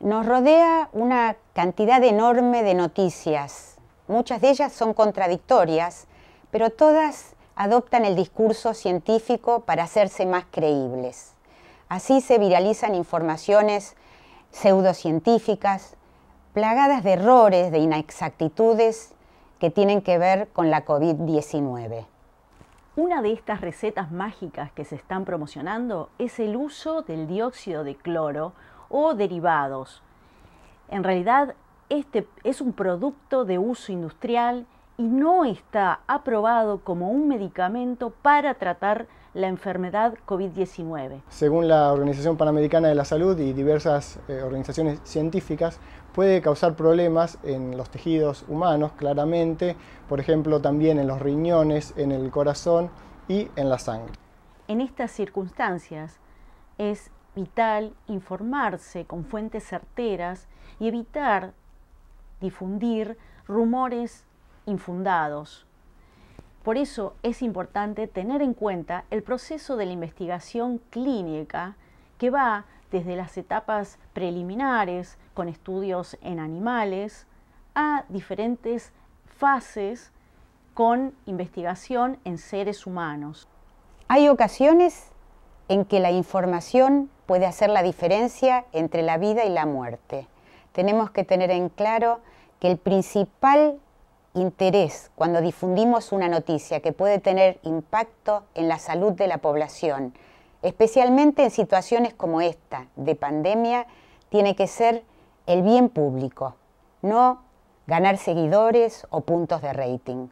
Nos rodea una cantidad enorme de noticias. Muchas de ellas son contradictorias, pero todas adoptan el discurso científico para hacerse más creíbles. Así se viralizan informaciones pseudocientíficas, plagadas de errores, de inexactitudes que tienen que ver con la COVID-19. Una de estas recetas mágicas que se están promocionando es el uso del dióxido de cloro o derivados. En realidad, este es un producto de uso industrial y no está aprobado como un medicamento para tratar la enfermedad COVID-19. Según la Organización Panamericana de la Salud y diversas eh, organizaciones científicas, puede causar problemas en los tejidos humanos, claramente, por ejemplo, también en los riñones, en el corazón y en la sangre. En estas circunstancias es vital informarse con fuentes certeras y evitar difundir rumores infundados. Por eso es importante tener en cuenta el proceso de la investigación clínica que va desde las etapas preliminares con estudios en animales a diferentes fases con investigación en seres humanos. Hay ocasiones en que la información puede hacer la diferencia entre la vida y la muerte. Tenemos que tener en claro que el principal interés cuando difundimos una noticia que puede tener impacto en la salud de la población, especialmente en situaciones como esta de pandemia, tiene que ser el bien público, no ganar seguidores o puntos de rating.